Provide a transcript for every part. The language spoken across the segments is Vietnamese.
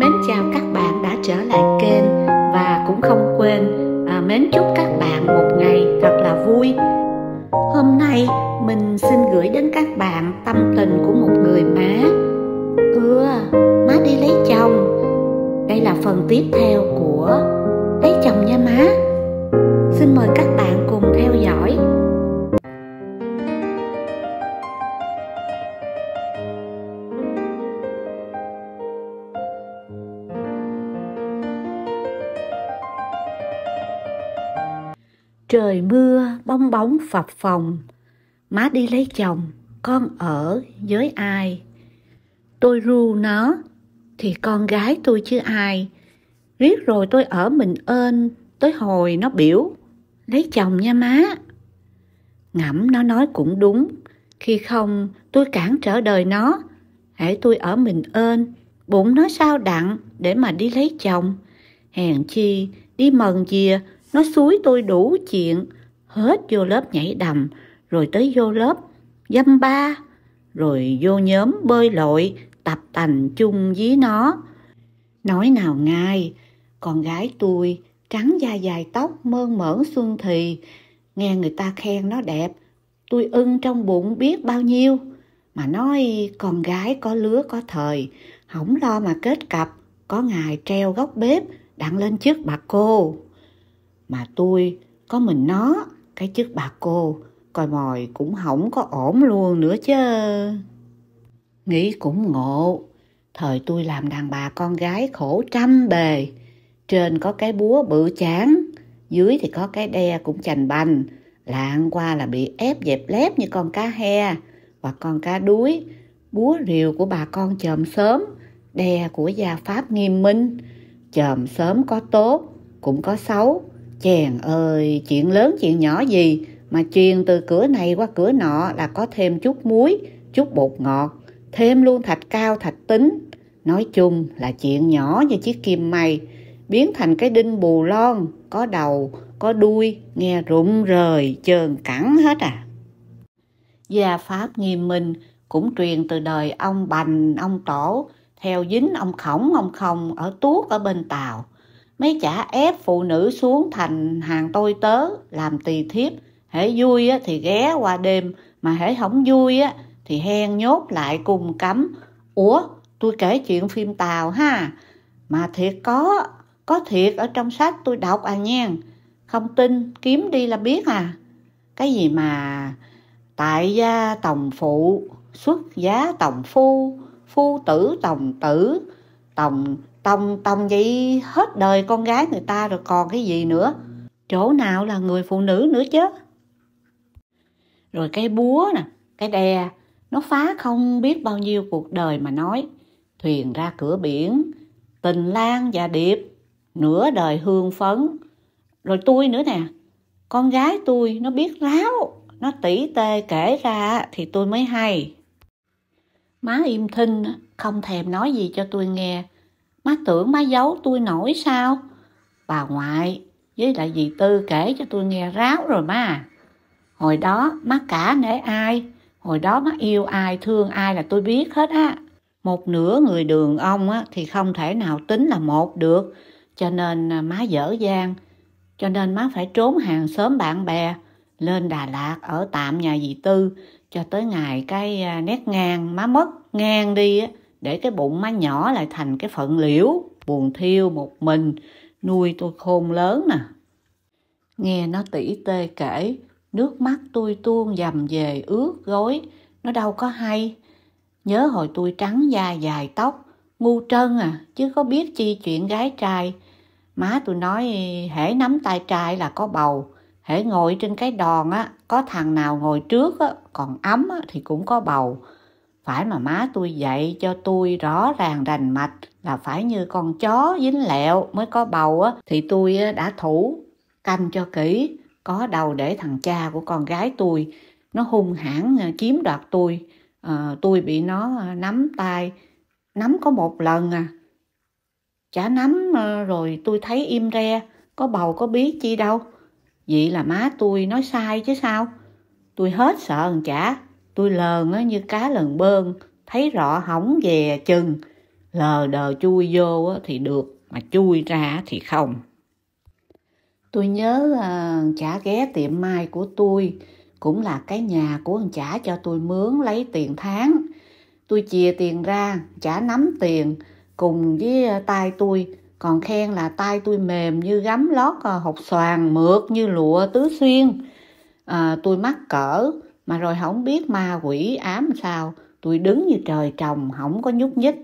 mến chào các bạn đã trở lại kênh và cũng không quên à, mến chúc các bạn một ngày thật là vui hôm nay mình xin gửi đến các bạn tâm tình của một người má ưa má đi lấy chồng đây là phần tiếp theo của lấy chồng nha má xin mời các bạn cùng theo dõi Trời mưa bong bóng phập phòng, má đi lấy chồng, con ở với ai? Tôi ru nó, thì con gái tôi chứ ai? Riết rồi tôi ở mình ơn, tới hồi nó biểu, lấy chồng nha má. Ngẫm nó nói cũng đúng, khi không tôi cản trở đời nó, hãy tôi ở mình ơn, bụng nó sao đặng để mà đi lấy chồng. Hèn chi, đi mần dìa, nó suối tôi đủ chuyện, hết vô lớp nhảy đầm, rồi tới vô lớp dâm ba, rồi vô nhóm bơi lội, tập tành chung với nó. Nói nào ngay, con gái tôi trắng da dài tóc mơn mởn xuân thì, nghe người ta khen nó đẹp, tôi ưng trong bụng biết bao nhiêu. Mà nói con gái có lứa có thời, không lo mà kết cặp, có ngày treo góc bếp, đặng lên trước bà cô mà tôi có mình nó cái chức bà cô coi mòi cũng không có ổn luôn nữa chứ nghĩ cũng ngộ thời tôi làm đàn bà con gái khổ trăm bề trên có cái búa bự chán dưới thì có cái đe cũng chành bành lạng qua là bị ép dẹp lép như con cá he và con cá đuối búa rìu của bà con chòm sớm đe của gia pháp nghiêm minh chòm sớm có tốt cũng có xấu chàng ơi, chuyện lớn chuyện nhỏ gì mà truyền từ cửa này qua cửa nọ là có thêm chút muối, chút bột ngọt, thêm luôn thạch cao, thạch tính. Nói chung là chuyện nhỏ như chiếc kim mày biến thành cái đinh bù lon, có đầu, có đuôi, nghe rụng rời, trơn cẳng hết à. Gia Pháp nghiêm minh cũng truyền từ đời ông Bành, ông Tổ, theo dính ông Khổng, ông Không ở Tuốt ở bên Tàu Mấy chả ép phụ nữ xuống thành hàng tôi tớ, làm tỳ thiếp. Hễ vui á thì ghé qua đêm, mà hễ không vui á thì hen nhốt lại cùng cấm. Ủa, tôi kể chuyện phim Tàu ha. Mà thiệt có, có thiệt ở trong sách tôi đọc à nha. Không tin, kiếm đi là biết à. Cái gì mà tại gia tòng phụ, xuất giá tòng phu, phu tử tòng tử, tòng tòng tòng vậy hết đời con gái người ta rồi còn cái gì nữa chỗ nào là người phụ nữ nữa chứ rồi cái búa nè cái đe nó phá không biết bao nhiêu cuộc đời mà nói thuyền ra cửa biển tình lan và điệp nửa đời hương phấn rồi tôi nữa nè con gái tôi nó biết ráo nó tỉ tê kể ra thì tôi mới hay má im thinh không thèm nói gì cho tôi nghe Má tưởng má giấu tôi nổi sao? Bà ngoại với lại dì Tư kể cho tôi nghe ráo rồi má. À. Hồi đó má cả nể ai, hồi đó má yêu ai, thương ai là tôi biết hết á. Một nửa người đường ông á, thì không thể nào tính là một được, cho nên à, má dở dang. Cho nên má phải trốn hàng xóm bạn bè, lên Đà Lạt ở tạm nhà dì Tư cho tới ngày cái à, nét ngang má mất ngang đi á để cái bụng má nhỏ lại thành cái phận liễu buồn thiêu một mình nuôi tôi khôn lớn nè nghe nó tỉ tê kể nước mắt tôi tuôn dầm về ướt gối nó đâu có hay nhớ hồi tôi trắng da dài tóc ngu trân à chứ có biết chi chuyện gái trai má tôi nói hễ nắm tay trai là có bầu hễ ngồi trên cái đòn á có thằng nào ngồi trước á còn ấm á, thì cũng có bầu phải mà má tôi dạy cho tôi rõ ràng rành mạch là phải như con chó dính lẹo mới có bầu á thì tôi đã thủ canh cho kỹ có đầu để thằng cha của con gái tôi nó hung hãn ờ, chiếm đoạt tôi à, tôi bị nó ờ, nắm tay nắm có một lần à chả nắm rồi tôi thấy im re có bầu có biết chi đâu vậy là má tôi nói sai chứ sao tôi hết sợ thằng chả tôi lờn như cá lờn bơn thấy rõ hỏng về chân lờ đờ chui vô thì được mà chui ra thì không tôi nhớ uh, chả ghé tiệm mai của tôi cũng là cái nhà của ông chả cho tôi mướn lấy tiền tháng tôi chia tiền ra chả nắm tiền cùng với à, tay tôi còn khen là tay tôi mềm như gấm lót à, hột xoàn mượt như lụa tứ xuyên à, tôi mắc cỡ mà rồi không biết ma quỷ ám sao tôi đứng như trời trồng không có nhúc nhích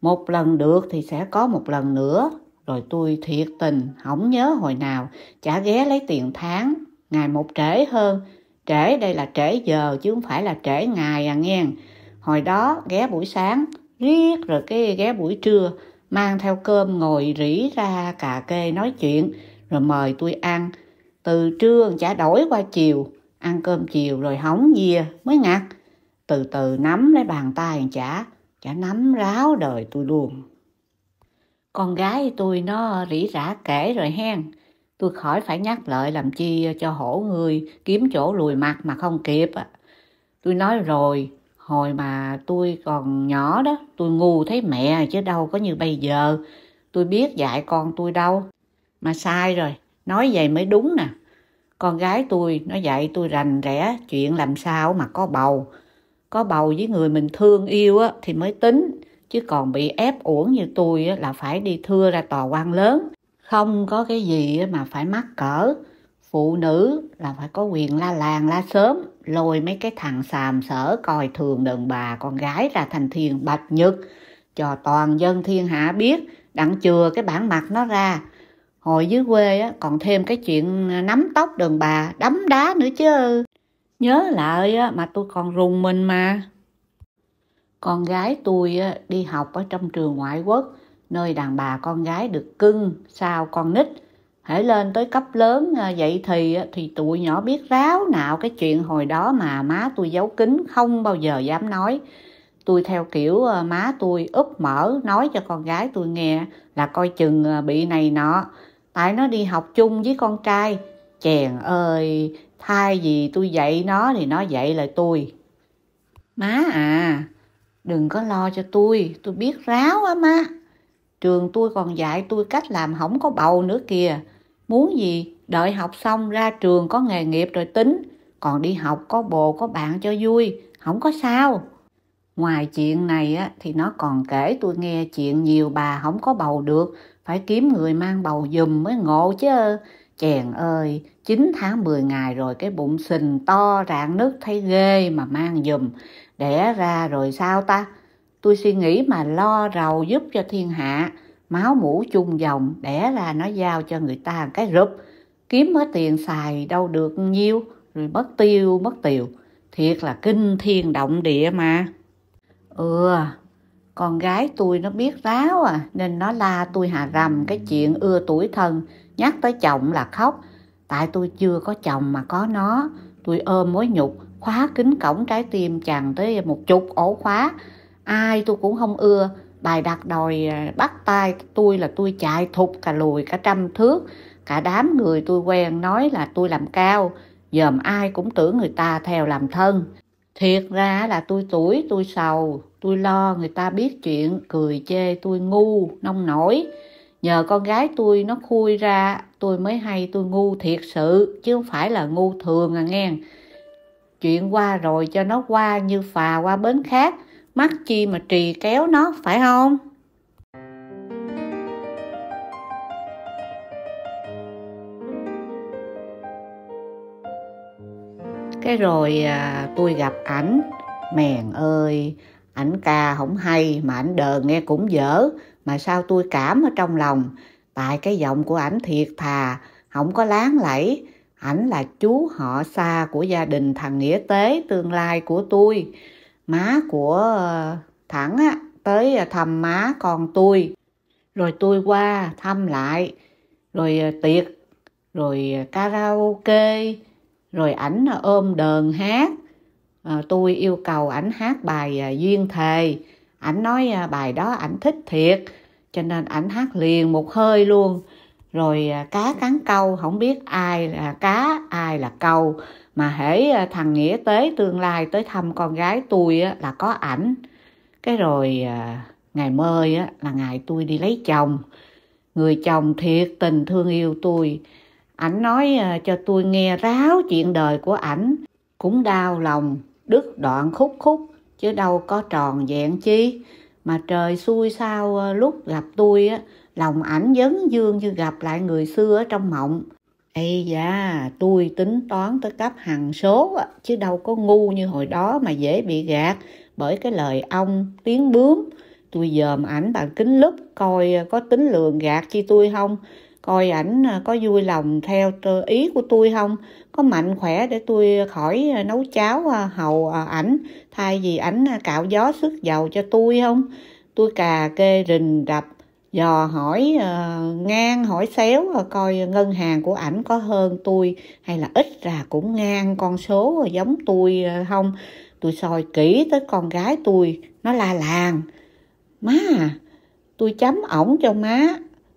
một lần được thì sẽ có một lần nữa rồi tôi thiệt tình không nhớ hồi nào chả ghé lấy tiền tháng ngày một trễ hơn trễ đây là trễ giờ chứ không phải là trễ ngày à nghe hồi đó ghé buổi sáng riết rồi cái ghé buổi trưa mang theo cơm ngồi rỉ ra cà kê nói chuyện rồi mời tôi ăn từ trưa chả đổi qua chiều ăn cơm chiều rồi hóng dìa mới ngặt từ từ nắm lấy bàn tay chả chả nắm ráo đời tôi luôn con gái tôi nó rỉ rả kể rồi hen tôi khỏi phải nhắc lại làm chi cho hổ người kiếm chỗ lùi mặt mà không kịp à. tôi nói rồi hồi mà tôi còn nhỏ đó tôi ngu thấy mẹ chứ đâu có như bây giờ tôi biết dạy con tôi đâu mà sai rồi nói vậy mới đúng nè con gái tôi nó dạy tôi rành rẽ chuyện làm sao mà có bầu có bầu với người mình thương yêu á, thì mới tính chứ còn bị ép uổng như tôi á, là phải đi thưa ra tòa quan lớn không có cái gì mà phải mắc cỡ phụ nữ là phải có quyền la làng la sớm lôi mấy cái thằng xàm sở coi thường đàn bà con gái ra thành thiền bạch nhật cho toàn dân thiên hạ biết đặng chừa cái bản mặt nó ra hồi dưới quê á, còn thêm cái chuyện à, nắm tóc đường bà đấm đá nữa chứ nhớ lại á, mà tôi còn rùng mình mà con gái tôi á, đi học ở trong trường ngoại quốc nơi đàn bà con gái được cưng sao con nít hễ lên tới cấp lớn vậy à, thì thì tụi nhỏ biết ráo nạo cái chuyện hồi đó mà má tôi giấu kín không bao giờ dám nói tôi theo kiểu à, má tôi úp mở nói cho con gái tôi nghe là coi chừng bị này nọ tại nó đi học chung với con trai chèn ơi thay vì tôi dạy nó thì nó dạy lại tôi má à đừng có lo cho tôi tôi biết ráo á má trường tôi còn dạy tôi cách làm không có bầu nữa kìa muốn gì đợi học xong ra trường có nghề nghiệp rồi tính còn đi học có bồ có bạn cho vui không có sao ngoài chuyện này á thì nó còn kể tôi nghe chuyện nhiều bà không có bầu được phải kiếm người mang bầu giùm mới ngộ chứ chèn ơi 9 tháng 10 ngày rồi cái bụng sình to rạn nứt thấy ghê mà mang giùm đẻ ra rồi sao ta tôi suy nghĩ mà lo rầu giúp cho thiên hạ máu mũ chung dòng đẻ ra nó giao cho người ta cái rụp kiếm hết tiền xài đâu được nhiêu rồi mất tiêu mất tiều thiệt là kinh thiên động địa mà ừ con gái tôi nó biết ráo à nên nó la tôi hà rầm cái chuyện ưa tuổi thân nhắc tới chồng là khóc tại tôi chưa có chồng mà có nó tôi ôm mối nhục khóa kính cổng trái tim chàng tới một chục ổ khóa ai tôi cũng không ưa bài đặt đòi à, bắt tay tôi là tôi chạy thục cả lùi cả trăm thước cả đám người tôi quen nói là tôi làm cao dòm ai cũng tưởng người ta theo làm thân thiệt ra là tôi tuổi tôi sầu tôi lo người ta biết chuyện cười chê tôi ngu nông nổi nhờ con gái tôi nó khui ra tôi mới hay tôi ngu thiệt sự chứ không phải là ngu thường à nghe chuyện qua rồi cho nó qua như phà qua bến khác mắc chi mà trì kéo nó phải không cái rồi à, tôi gặp ảnh mèn ơi ảnh ca không hay mà ảnh đờ nghe cũng dở mà sao tôi cảm ở trong lòng tại cái giọng của ảnh thiệt thà không có láng lẫy ảnh là chú họ xa của gia đình thằng nghĩa tế tương lai của tôi má của ờ, thẳng á tới ờ, thăm má con tôi rồi tôi qua thăm lại rồi ờ, tiệc rồi karaoke rồi ảnh ôm đờn hát Ờ, tôi yêu cầu ảnh hát bài ờ, duyên thề ảnh nói ờ, bài đó ảnh thích thiệt cho nên ảnh hát liền một hơi luôn rồi cá cắn câu không biết ai là cá ai là câu mà hễ thằng nghĩa tế tương lai tới thăm con gái tôi á, là có ảnh cái rồi ngày mơi á, là ngày tôi đi lấy chồng người chồng thiệt tình thương yêu tôi ảnh nói cho tôi nghe ráo chuyện đời của ảnh cũng đau lòng đứt đoạn khúc khúc chứ đâu có tròn vẹn chi mà trời xui sao ờ, lúc gặp tôi á lòng ảnh dấn dương như gặp lại người xưa ở trong mộng ây da tôi tính toán tới cấp hằng số chứ đâu có ngu như hồi đó mà dễ bị gạt bởi cái lời ong tiếng bướm tôi dòm ảnh bằng kính lúp coi ờ, có tính lường gạt chi tôi không coi ảnh à, có vui lòng theo ý của tôi không có mạnh khỏe để tôi khỏi à, nấu cháo à, hầu ảnh thay vì ảnh cạo gió sức dầu cho tôi không tôi cà kê rình đập dò hỏi ngang hỏi xéo coi ngân hàng của ảnh có hơn tôi hay là ít là cũng ngang con số giống tôi không tôi soi kỹ tới con gái tôi nó la làng má tôi chấm ổng cho má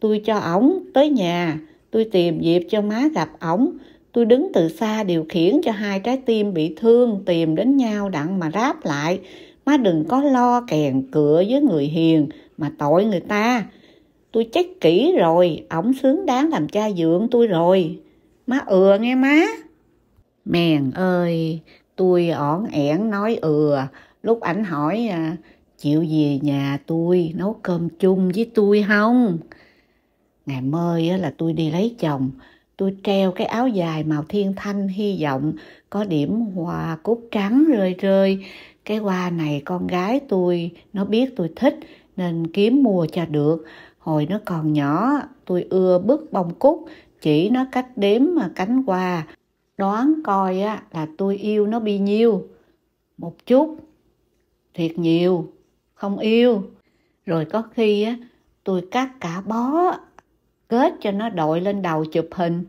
tôi cho ổng tới nhà tôi tìm dịp cho má gặp ổng tôi đứng từ xa điều khiển cho hai trái tim bị thương tìm đến nhau đặng mà ráp lại má đừng có lo kèn cửa với người hiền mà tội người ta tôi chắc kỹ rồi ổng xứng đáng làm cha dượng tôi rồi má ừa nghe má mèn ơi tôi ỏn ẻn nói ừa lúc ảnh hỏi à, chịu về nhà tôi nấu cơm chung với tôi không ngày mơi là tôi đi lấy chồng tôi treo cái áo dài màu thiên thanh hy vọng có điểm hoa cúc trắng rơi rơi cái hoa này con gái tôi nó biết tôi thích nên kiếm mua cho được hồi nó còn nhỏ tôi ưa bức bông cúc chỉ nó cách đếm mà cánh hoa đoán coi á là tôi yêu nó bao nhiêu một chút thiệt nhiều không yêu rồi có khi á tôi cắt cả bó kết cho nó đội lên đầu chụp hình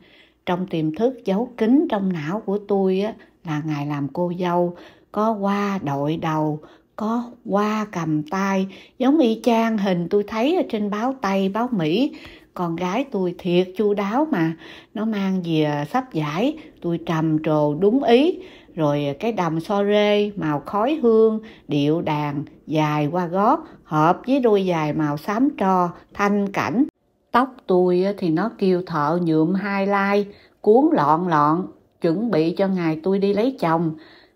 trong tiềm thức giấu kín trong não của tôi á, là ngài làm cô dâu có qua đội đầu có qua cầm tay giống y chang hình tôi thấy ở trên báo tây báo mỹ con gái tôi thiệt chu đáo mà nó mang về sắp giải tôi trầm trồ đúng ý rồi cái đầm so rê màu khói hương điệu đàn dài qua gót hợp với đôi dài màu xám tro thanh cảnh Tóc tôi thì nó kêu thợ nhuộm hai lai, cuốn lọn lọn, chuẩn bị cho ngày tôi đi lấy chồng.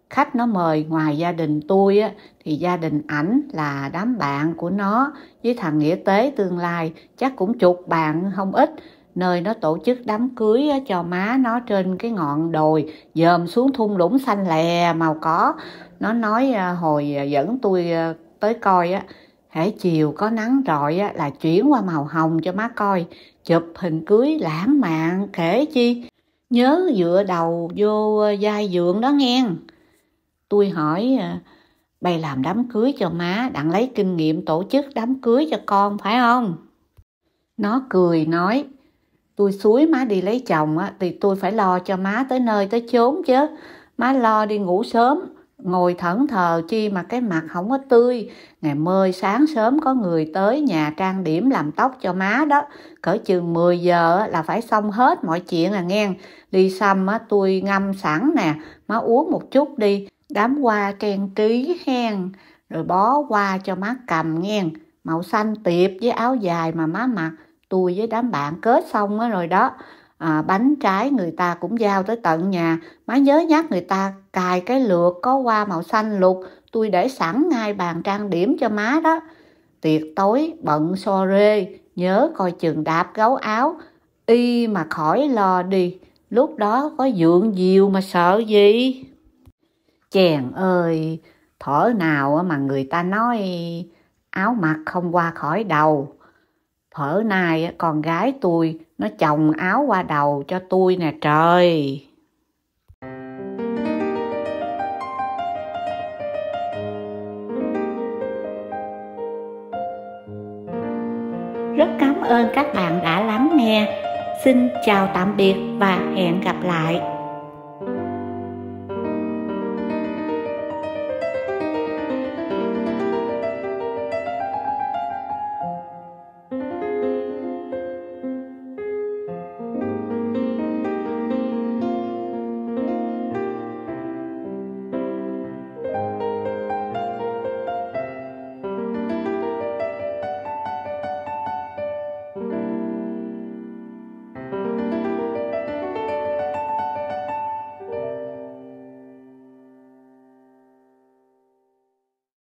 Khách nó mời ngoài gia đình tôi thì gia đình ảnh là đám bạn của nó với thằng Nghĩa Tế tương lai chắc cũng chục bạn không ít nơi nó tổ chức đám cưới cho má nó trên cái ngọn đồi dòm xuống thung lũng xanh lè màu có nó nói à, hồi à, dẫn tôi à, tới coi á hễ chiều có nắng rọi là chuyển qua màu hồng cho má coi chụp hình cưới lãng mạn kể chi nhớ dựa đầu vô giai ờ, dượng đó nghe tôi hỏi ờ, bay làm đám cưới cho má đặng lấy kinh nghiệm tổ chức đám cưới cho con phải không nó cười nói tôi suối má đi lấy chồng á, thì tôi phải lo cho má tới nơi tới chốn chứ má lo đi ngủ sớm ngồi thẫn thờ chi mà cái mặt không có tươi ngày mơi sáng sớm có người tới nhà trang điểm làm tóc cho má đó cỡ chừng 10 giờ là phải xong hết mọi chuyện là nghe đi xăm á tôi ngâm sẵn nè má uống một chút đi đám hoa trang trí hen rồi bó hoa cho má cầm nghe màu xanh tiệp với áo dài mà má mặc tôi với đám bạn kết xong rồi đó à, bánh trái người ta cũng giao tới tận nhà má nhớ nhắc người ta cài cái lược có hoa màu xanh lục tôi để sẵn ngay bàn trang điểm cho má đó tiệc tối bận so rê nhớ coi chừng đạp gấu áo y mà khỏi lo đi lúc đó có dượng diều mà sợ gì chèn ơi thở nào mà người ta nói áo mặc không qua khỏi đầu phở nay con gái tôi nó chồng áo qua đầu cho tôi nè trời rất cảm ơn các bạn đã lắng nghe xin chào tạm biệt và hẹn gặp lại